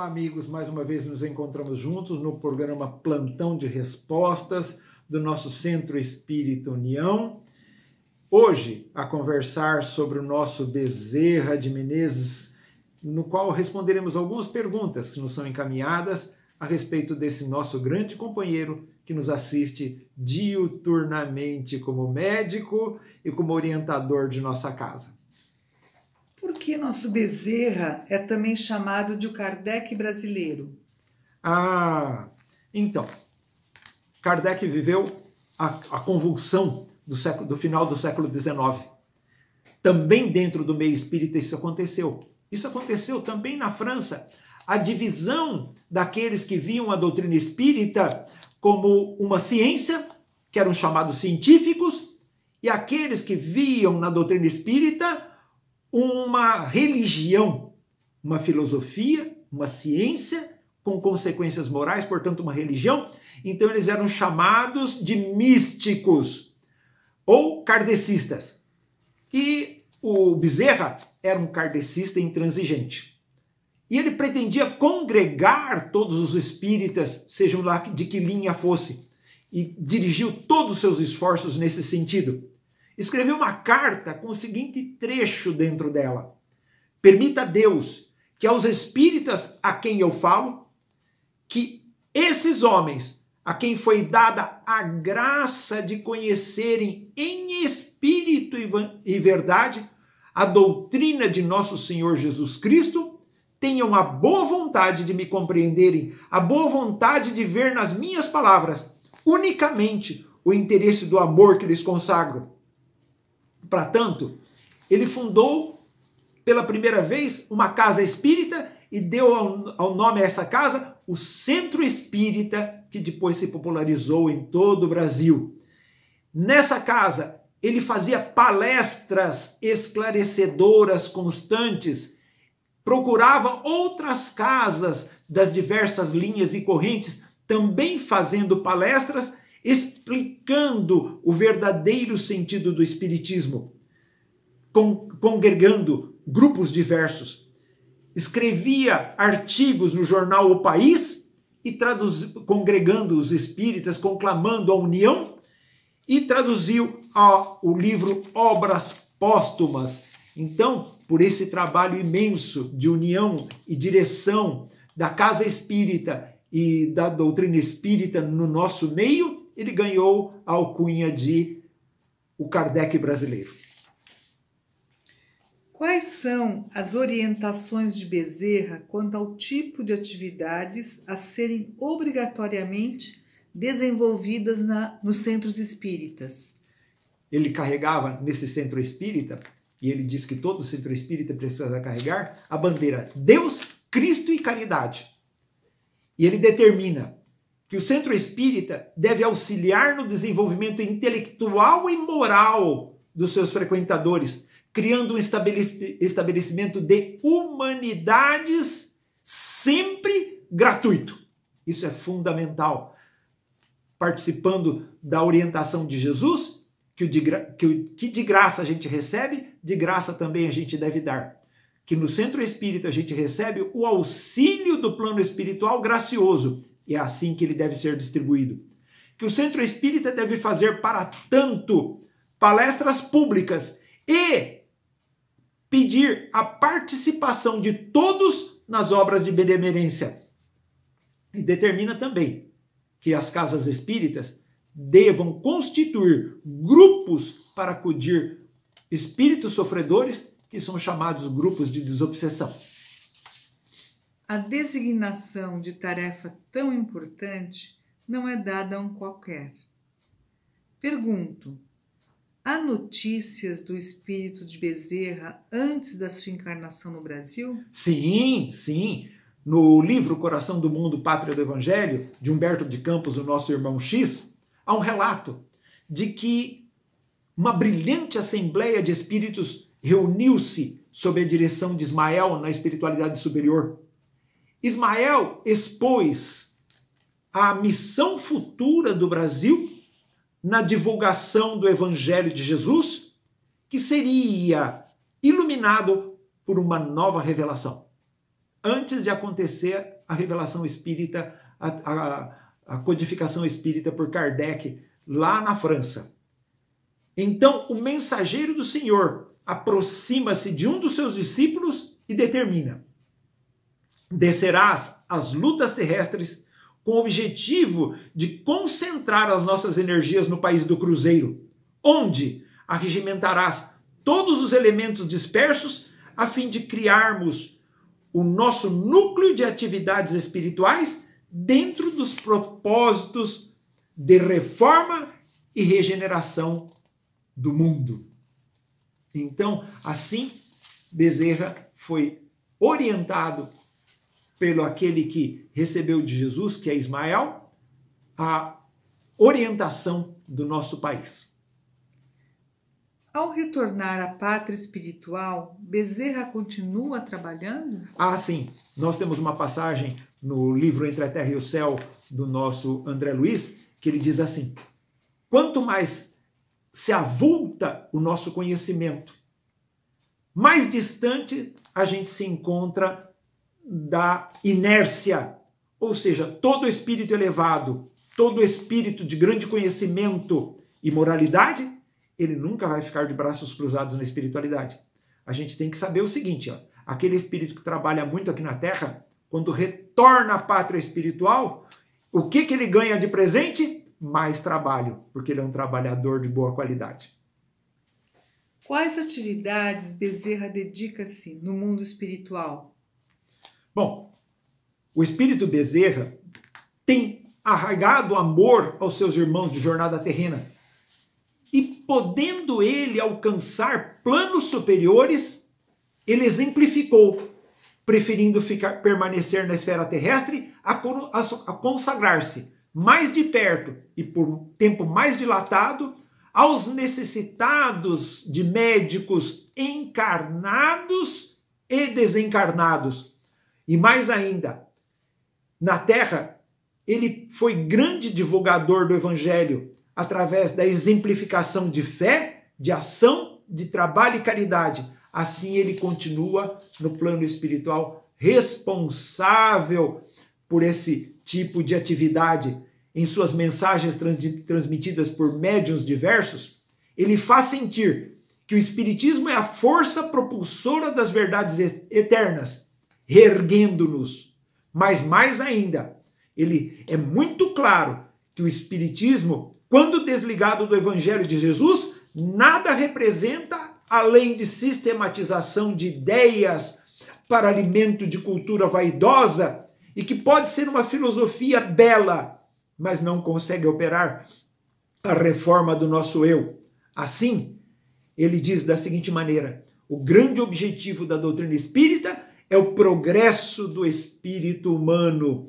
Olá, amigos. Mais uma vez nos encontramos juntos no programa Plantão de Respostas do nosso Centro Espírita União. Hoje, a conversar sobre o nosso Bezerra de Menezes, no qual responderemos algumas perguntas que nos são encaminhadas a respeito desse nosso grande companheiro que nos assiste diuturnamente como médico e como orientador de nossa casa que nosso Bezerra é também chamado de o Kardec brasileiro? Ah, então, Kardec viveu a, a convulsão do, século, do final do século XIX. Também dentro do meio espírita isso aconteceu. Isso aconteceu também na França. A divisão daqueles que viam a doutrina espírita como uma ciência, que eram chamados científicos, e aqueles que viam na doutrina espírita uma religião, uma filosofia, uma ciência com consequências morais, portanto, uma religião. Então, eles eram chamados de místicos ou kardecistas. E o Bezerra era um kardecista intransigente. E ele pretendia congregar todos os espíritas, sejam lá de que linha fosse, e dirigiu todos os seus esforços nesse sentido escreveu uma carta com o seguinte trecho dentro dela: Permita a Deus que aos espíritas a quem eu falo, que esses homens a quem foi dada a graça de conhecerem em espírito e verdade a doutrina de nosso Senhor Jesus Cristo, tenham a boa vontade de me compreenderem, a boa vontade de ver nas minhas palavras unicamente o interesse do amor que lhes consagro para tanto, ele fundou pela primeira vez uma casa espírita e deu ao, ao nome a essa casa o Centro Espírita, que depois se popularizou em todo o Brasil. Nessa casa, ele fazia palestras esclarecedoras constantes, procurava outras casas das diversas linhas e correntes, também fazendo palestras explicando o verdadeiro sentido do Espiritismo, con congregando grupos diversos. Escrevia artigos no jornal O País e congregando os espíritas, conclamando a união, e traduziu a, o livro Obras Póstumas. Então, por esse trabalho imenso de união e direção da Casa Espírita e da doutrina espírita no nosso meio, ele ganhou a alcunha de o Kardec brasileiro. Quais são as orientações de Bezerra quanto ao tipo de atividades a serem obrigatoriamente desenvolvidas na, nos centros espíritas? Ele carregava nesse centro espírita, e ele diz que todo centro espírita precisa carregar, a bandeira Deus, Cristo e caridade. E ele determina que o centro espírita deve auxiliar no desenvolvimento intelectual e moral dos seus frequentadores, criando um estabelecimento de humanidades sempre gratuito. Isso é fundamental. Participando da orientação de Jesus, que, de, que de graça a gente recebe, de graça também a gente deve dar. Que no centro espírita a gente recebe o auxílio do plano espiritual gracioso e é assim que ele deve ser distribuído. Que o centro espírita deve fazer para tanto palestras públicas e pedir a participação de todos nas obras de benemerência. E determina também que as casas espíritas devam constituir grupos para acudir espíritos sofredores, que são chamados grupos de desobsessão. A designação de tarefa tão importante não é dada a um qualquer. Pergunto: há notícias do espírito de Bezerra antes da sua encarnação no Brasil? Sim, sim. No livro Coração do Mundo, Pátria do Evangelho, de Humberto de Campos, o nosso irmão X, há um relato de que uma brilhante assembleia de espíritos reuniu-se sob a direção de Ismael na espiritualidade superior Ismael expôs a missão futura do Brasil na divulgação do Evangelho de Jesus, que seria iluminado por uma nova revelação. Antes de acontecer a revelação espírita, a, a, a codificação espírita por Kardec lá na França. Então, o mensageiro do Senhor aproxima-se de um dos seus discípulos e determina: descerás às lutas terrestres com o objetivo de concentrar as nossas energias no país do Cruzeiro, onde arregimentarás todos os elementos dispersos a fim de criarmos o nosso núcleo de atividades espirituais dentro dos propósitos de reforma e regeneração do mundo. Então, assim, Bezerra foi orientado pelo aquele que recebeu de Jesus, que é Ismael, a orientação do nosso país. Ao retornar à pátria espiritual, Bezerra continua trabalhando? Ah, sim. Nós temos uma passagem no livro Entre a Terra e o Céu do nosso André Luiz, que ele diz assim: Quanto mais se avulta o nosso conhecimento, mais distante a gente se encontra da inércia. Ou seja, todo espírito elevado, todo espírito de grande conhecimento e moralidade, ele nunca vai ficar de braços cruzados na espiritualidade. A gente tem que saber o seguinte: ó, aquele espírito que trabalha muito aqui na Terra, quando retorna à pátria espiritual, o que, que ele ganha de presente? Mais trabalho, porque ele é um trabalhador de boa qualidade. Quais atividades Bezerra dedica-se no mundo espiritual? Bom, o espírito Bezerra tem arraigado amor aos seus irmãos de jornada terrena e podendo ele alcançar planos superiores, ele exemplificou, preferindo ficar, permanecer na esfera terrestre a, a, a consagrar-se mais de perto e por um tempo mais dilatado aos necessitados de médicos encarnados e desencarnados, e mais ainda, na terra, ele foi grande divulgador do evangelho através da exemplificação de fé, de ação, de trabalho e caridade. Assim ele continua no plano espiritual responsável por esse tipo de atividade em suas mensagens transmitidas por médiums diversos, ele faz sentir que o espiritismo é a força propulsora das verdades eternas reerguendo-nos. Mas mais ainda, ele é muito claro que o espiritismo, quando desligado do evangelho de Jesus, nada representa além de sistematização de ideias para alimento de cultura vaidosa e que pode ser uma filosofia bela, mas não consegue operar a reforma do nosso eu. Assim, ele diz da seguinte maneira: o grande objetivo da doutrina espírita é o progresso do espírito humano.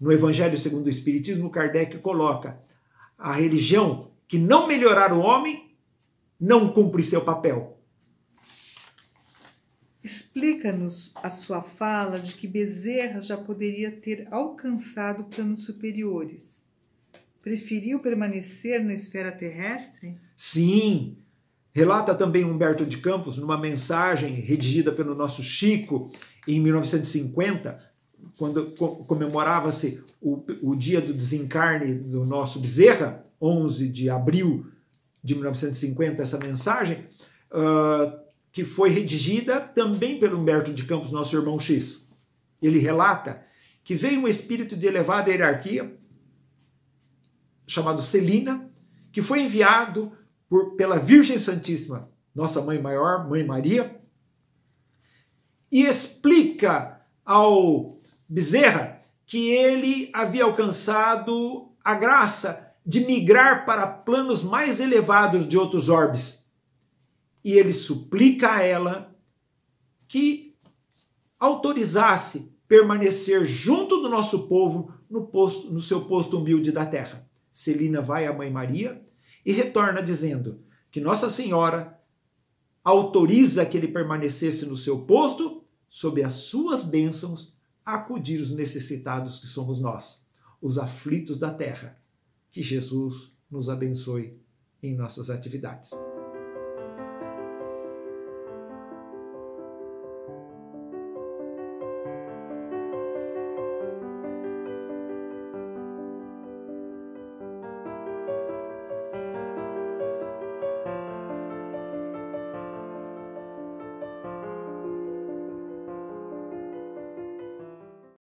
No Evangelho segundo o Espiritismo, Kardec coloca: a religião que não melhorar o homem não cumpre seu papel. Explica-nos a sua fala de que Bezerra já poderia ter alcançado planos superiores. Preferiu permanecer na esfera terrestre? Sim, Relata também Humberto de Campos, numa mensagem redigida pelo nosso Chico em 1950, quando comemorava-se o, o dia do desencarne do nosso Bezerra, 11 de abril de 1950, essa mensagem, uh, que foi redigida também pelo Humberto de Campos, nosso irmão X. Ele relata que veio um espírito de elevada hierarquia, chamado Celina, que foi enviado por, pela Virgem Santíssima, nossa Mãe Maior, Mãe Maria, e explica ao Bezerra que ele havia alcançado a graça de migrar para planos mais elevados de outros orbes. E ele suplica a ela que autorizasse permanecer junto do nosso povo no, posto, no seu posto humilde da terra. Celina vai à Mãe Maria, e retorna dizendo que Nossa Senhora autoriza que ele permanecesse no seu posto, sob as suas bênçãos, a acudir os necessitados que somos nós, os aflitos da terra. Que Jesus nos abençoe em nossas atividades.